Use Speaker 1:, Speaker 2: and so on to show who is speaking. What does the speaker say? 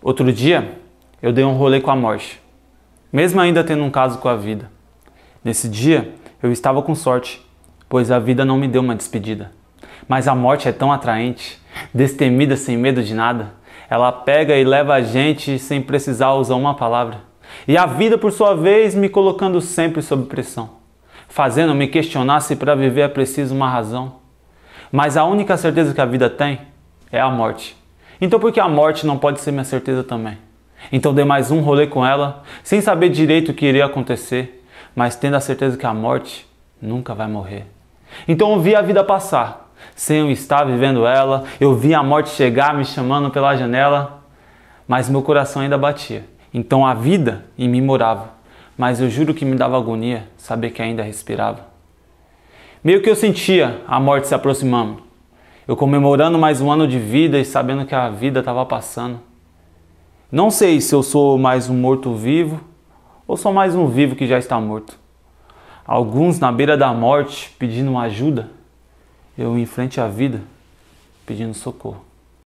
Speaker 1: Outro dia, eu dei um rolê com a morte, mesmo ainda tendo um caso com a vida. Nesse dia, eu estava com sorte, pois a vida não me deu uma despedida. Mas a morte é tão atraente, destemida sem medo de nada. Ela pega e leva a gente sem precisar usar uma palavra. E a vida, por sua vez, me colocando sempre sob pressão, fazendo me questionar se para viver é preciso uma razão. Mas a única certeza que a vida tem é a morte. Então por que a morte não pode ser minha certeza também? Então dei mais um rolê com ela, sem saber direito o que iria acontecer, mas tendo a certeza que a morte nunca vai morrer. Então eu vi a vida passar, sem eu estar vivendo ela, eu vi a morte chegar me chamando pela janela, mas meu coração ainda batia. Então a vida em mim morava, mas eu juro que me dava agonia saber que ainda respirava. Meio que eu sentia a morte se aproximando, eu comemorando mais um ano de vida e sabendo que a vida estava passando. Não sei se eu sou mais um morto-vivo ou sou mais um vivo que já está morto. Alguns na beira da morte pedindo ajuda, eu em frente à vida pedindo socorro.